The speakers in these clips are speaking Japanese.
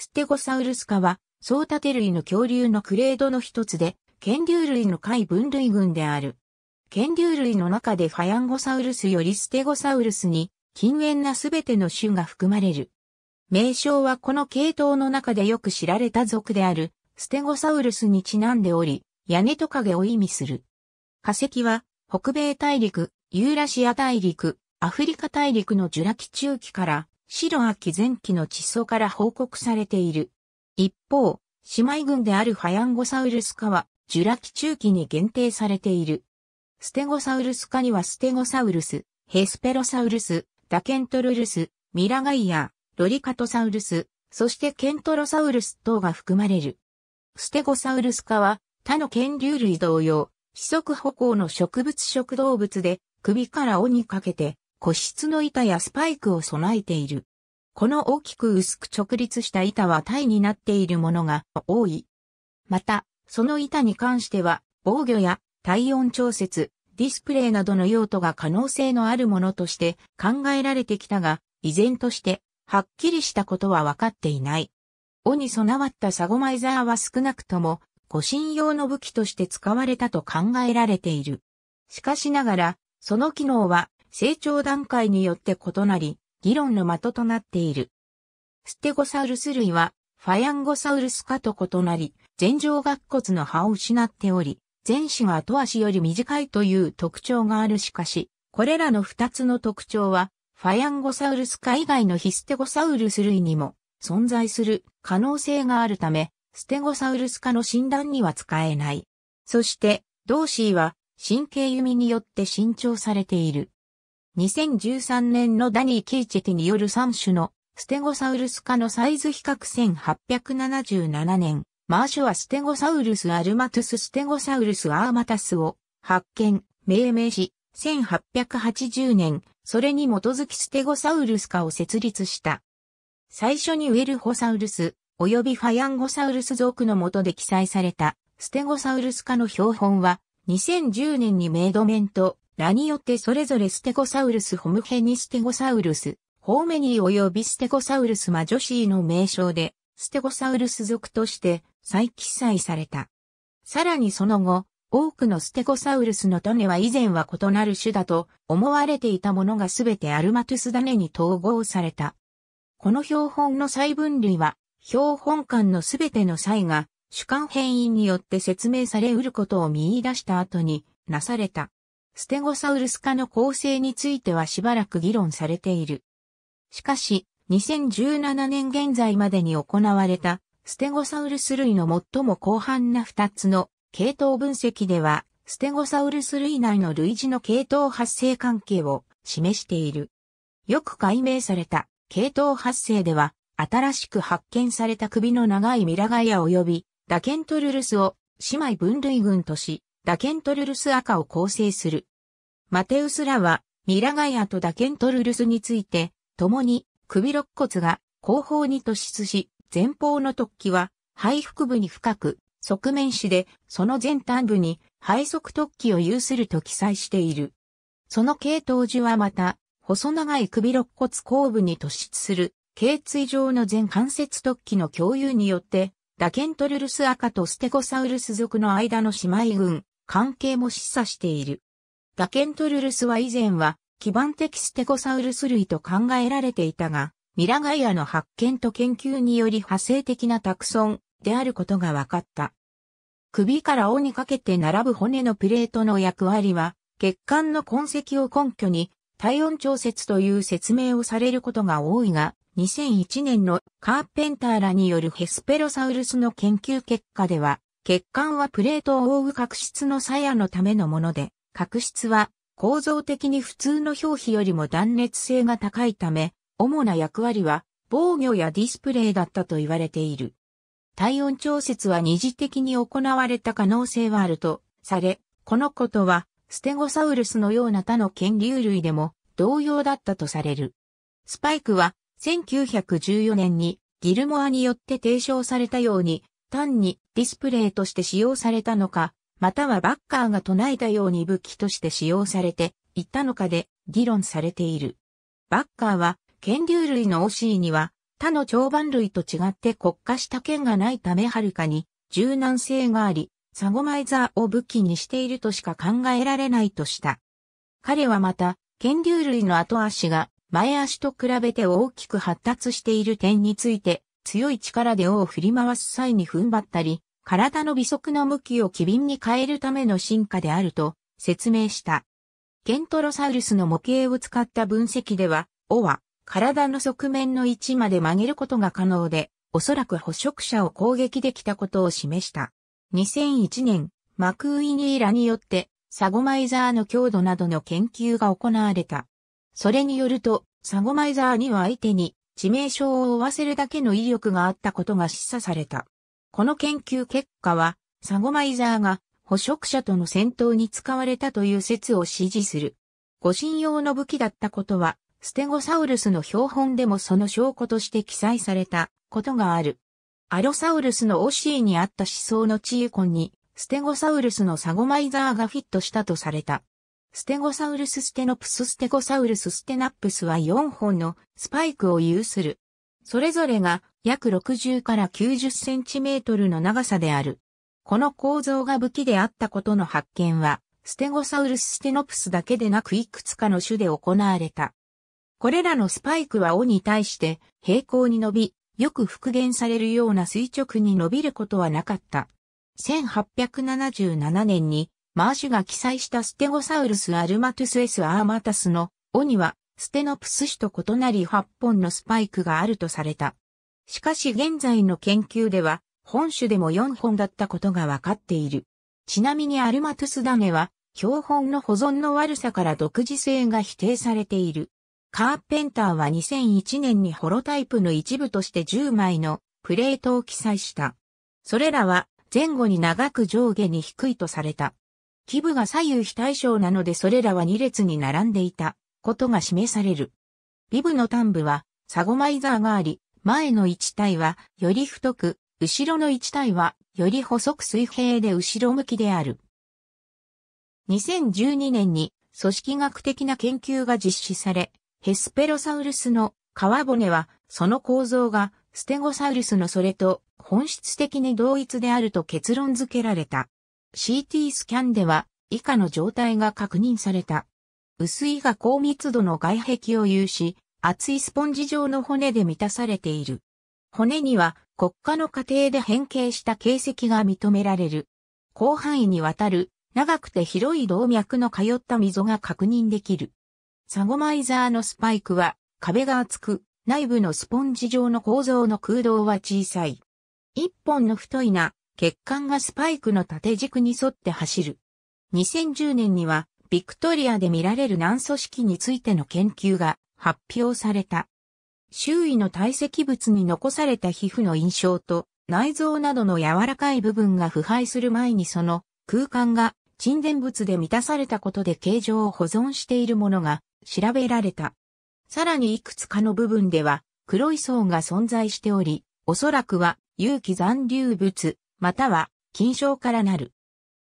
ステゴサウルス科は、総立類の恐竜のクレードの一つで、剣竜類の下位分類群である。剣竜類の中でファヤンゴサウルスよりステゴサウルスに、近縁なすべての種が含まれる。名称はこの系統の中でよく知られた族である、ステゴサウルスにちなんでおり、屋根トカゲを意味する。化石は、北米大陸、ユーラシア大陸、アフリカ大陸のジュラ紀中期から白秋前期の地層から報告されている。一方、姉妹群であるハヤンゴサウルス科は、ジュラ紀中期に限定されている。ステゴサウルス科にはステゴサウルス、ヘスペロサウルス、ダケントルルス、ミラガイア、ロリカトサウルス、そしてケントロサウルス等が含まれる。ステゴサウルス科は、他の剣竜類同様、四足歩行の植物食動物で、首から尾にかけて、個室の板やスパイクを備えている。この大きく薄く直立した板は体になっているものが多い。また、その板に関しては、防御や体温調節、ディスプレイなどの用途が可能性のあるものとして考えられてきたが、依然としてはっきりしたことは分かっていない。尾に備わったサゴマイザーは少なくとも、護身用の武器として使われたと考えられている。しかしながら、その機能は成長段階によって異なり、議論の的となっている。ステゴサウルス類は、ファヤンゴサウルス科と異なり、前上顎骨の葉を失っており、前肢が後足より短いという特徴があるしかし、これらの二つの特徴は、ファヤンゴサウルス科以外のヒステゴサウルス類にも存在する可能性があるため、ステゴサウルス科の診断には使えない。そして、同ーーは神経弓によって伸長されている。2013年のダニー・キーチェティによる3種のステゴサウルス科のサイズ比較1877年、マーシュはステゴサウルスアルマトゥスステゴサウルスアーマタスを発見、命名し、1880年、それに基づきステゴサウルス科を設立した。最初にウェルホサウルス、及びファヤンゴサウルス族の下で記載された、ステゴサウルス科の標本は、2010年にメイドメント、らによってそれぞれステゴサウルスホムヘニステゴサウルス、ホーメニー及びステゴサウルスマジョシーの名称で、ステゴサウルス属として再記載された。さらにその後、多くのステゴサウルスの種は以前は異なる種だと思われていたものがすべてアルマトゥス種に統合された。この標本の細分類は、標本間のすべての際が主観変異によって説明されうることを見出した後になされた。ステゴサウルス科の構成についてはしばらく議論されている。しかし、2017年現在までに行われた、ステゴサウルス類の最も広範な2つの系統分析では、ステゴサウルス類内の類似の系統発生関係を示している。よく解明された系統発生では、新しく発見された首の長いミラガイア及びダケントルルスを姉妹分類群とし、ダケントルルス赤を構成する。マテウスらは、ミラガイアとダケントルルスについて、共に首肋骨が後方に突出し、前方の突起は背腹部に深く、側面視で、その前端部に背側突起を有すると記載している。その系統樹はまた、細長い首肋骨後部に突出する、頸椎状の全関節突起の共有によって、ダケントルルス赤とステゴサウルス属の間の姉妹群、関係も示唆している。ダケントルルスは以前は基盤的ステゴサウルス類と考えられていたが、ミラガイアの発見と研究により派生的なタクソンであることが分かった。首から尾にかけて並ぶ骨のプレートの役割は、血管の痕跡を根拠に体温調節という説明をされることが多いが、2001年のカーペンターらによるヘスペロサウルスの研究結果では、血管はプレートを覆う角質の鞘のためのもので、角質は構造的に普通の表皮よりも断熱性が高いため、主な役割は防御やディスプレイだったと言われている。体温調節は二次的に行われた可能性はあるとされ、このことはステゴサウルスのような他の犬竜類でも同様だったとされる。スパイクは1914年にギルモアによって提唱されたように単にディスプレイとして使用されたのか、またはバッカーが唱えたように武器として使用されていったのかで議論されている。バッカーは、剣竜類のオシーには、他の長板類と違って国家した剣がないためはるかに柔軟性があり、サゴマイザーを武器にしているとしか考えられないとした。彼はまた、剣竜類の後足が前足と比べて大きく発達している点について強い力で尾を振り回す際に踏ん張ったり、体の微速の向きを機敏に変えるための進化であると説明した。ケントロサウルスの模型を使った分析では、尾は体の側面の位置まで曲げることが可能で、おそらく捕食者を攻撃できたことを示した。2001年、マクウイニーラによって、サゴマイザーの強度などの研究が行われた。それによると、サゴマイザーには相手に致命傷を負わせるだけの威力があったことが示唆された。この研究結果は、サゴマイザーが捕食者との戦闘に使われたという説を支持する。護身用の武器だったことは、ステゴサウルスの標本でもその証拠として記載されたことがある。アロサウルスのオシーにあった思想のチーコンに、ステゴサウルスのサゴマイザーがフィットしたとされた。ステゴサウルスステノプスステゴサウルスステナップスは4本のスパイクを有する。それぞれが約60から90センチメートルの長さである。この構造が武器であったことの発見は、ステゴサウルスステノプスだけでなくいくつかの種で行われた。これらのスパイクは尾に対して平行に伸び、よく復元されるような垂直に伸びることはなかった。1877年にマーシュが記載したステゴサウルスアルマトゥスエスアーマタスの尾にはステノプス種と異なり8本のスパイクがあるとされた。しかし現在の研究では本種でも4本だったことがわかっている。ちなみにアルマトゥスダネは標本の保存の悪さから独自性が否定されている。カーペンターは2001年にホロタイプの一部として10枚のプレートを記載した。それらは前後に長く上下に低いとされた。基部が左右非対称なのでそれらは2列に並んでいたことが示される。尾部の端部はサゴマイザーがあり、前の1体はより太く、後ろの1体はより細く水平で後ろ向きである。2012年に組織学的な研究が実施され、ヘスペロサウルスの皮骨はその構造がステゴサウルスのそれと本質的に同一であると結論付けられた。CT スキャンでは以下の状態が確認された。薄いが高密度の外壁を有し、厚いスポンジ状の骨で満たされている。骨には国家の過程で変形した形跡が認められる。広範囲にわたる長くて広い動脈の通った溝が確認できる。サゴマイザーのスパイクは壁が厚く、内部のスポンジ状の構造の空洞は小さい。一本の太いな血管がスパイクの縦軸に沿って走る。2010年には、ビクトリアで見られる軟組織についての研究が発表された。周囲の堆積物に残された皮膚の印象と内臓などの柔らかい部分が腐敗する前にその空間が沈殿物で満たされたことで形状を保存しているものが調べられた。さらにいくつかの部分では黒い層が存在しており、おそらくは有機残留物、または、金賞からなる。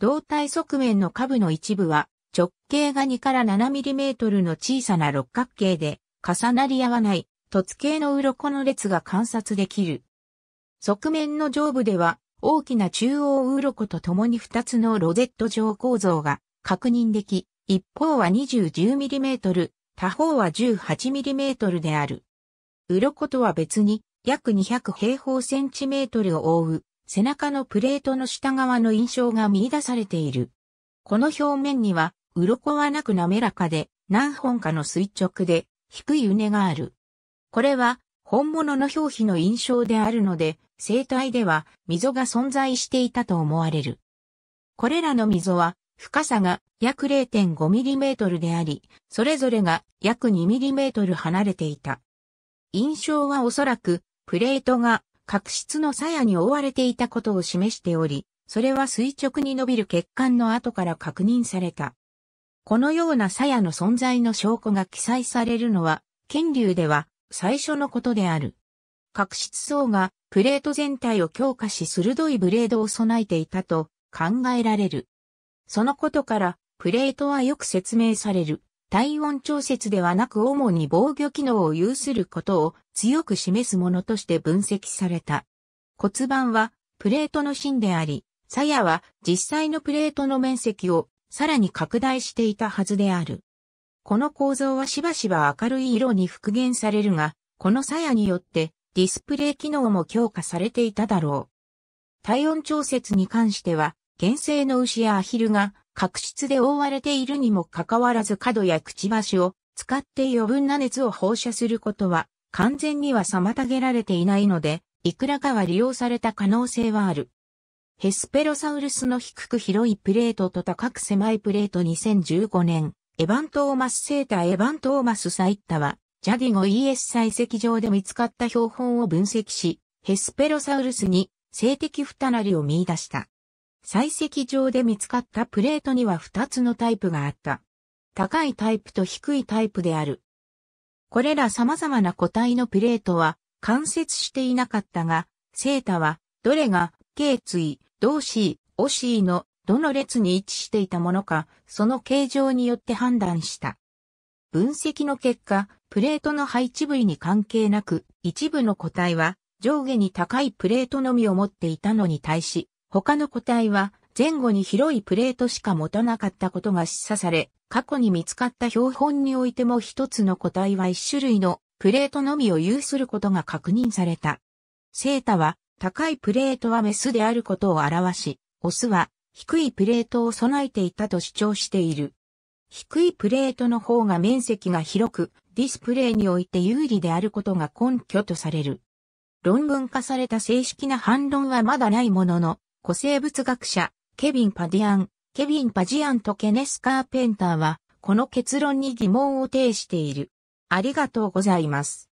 胴体側面の下部の一部は、直径が2から7トルの小さな六角形で、重なり合わない、凸形の鱗の列が観察できる。側面の上部では、大きな中央鱗と共に2つのロゼット状構造が確認でき、一方は2 0トル、他方は1 8トルである。鱗とは別に、約200平方センチメートルを覆う背中のプレートの下側の印象が見出されている。この表面には、鱗はなく滑らかで、何本かの垂直で、低い畝がある。これは、本物の表皮の印象であるので、生体では溝が存在していたと思われる。これらの溝は、深さが約 0.5mm であり、それぞれが約 2mm 離れていた。印象はおそらく、プレートが角質の鞘に覆われていたことを示しており、それは垂直に伸びる血管の跡から確認された。このような鞘の存在の証拠が記載されるのは、剣流では最初のことである。角質層がプレート全体を強化し鋭いブレードを備えていたと考えられる。そのことから、プレートはよく説明される。体温調節ではなく主に防御機能を有することを強く示すものとして分析された。骨盤はプレートの芯であり、鞘は実際のプレートの面積をさらに拡大していたはずである。この構造はしばしば明るい色に復元されるが、この鞘によってディスプレイ機能も強化されていただろう。体温調節に関しては、原生の牛やアヒルが角質で覆われているにもかかわらず角やくちばしを使って余分な熱を放射することは完全には妨げられていないので、いくらかは利用された可能性はある。ヘスペロサウルスの低く広いプレートと高く狭いプレート2015年、エヴァン・トーマス・セーターエァン・トーマス・サイッタは、ジャディゴ ES 採石場で見つかった標本を分析し、ヘスペロサウルスに性的不たなりを見出した。採石場で見つかったプレートには2つのタイプがあった。高いタイプと低いタイプである。これら様々な個体のプレートは関節していなかったが、セータはどれが頸椎、同椎、オシーのどの列に位置していたものか、その形状によって判断した。分析の結果、プレートの配置部位に関係なく、一部の個体は上下に高いプレートのみを持っていたのに対し、他の個体は前後に広いプレートしか持たなかったことが示唆され、過去に見つかった標本においても一つの個体は一種類のプレートのみを有することが確認された。セータは高いプレートはメスであることを表し、オスは低いプレートを備えていたと主張している。低いプレートの方が面積が広く、ディスプレイにおいて有利であることが根拠とされる。論文化された正式な反論はまだないものの、古生物学者、ケビン・パディアン、ケビン・パジアンとケネス・カーペンターは、この結論に疑問を呈している。ありがとうございます。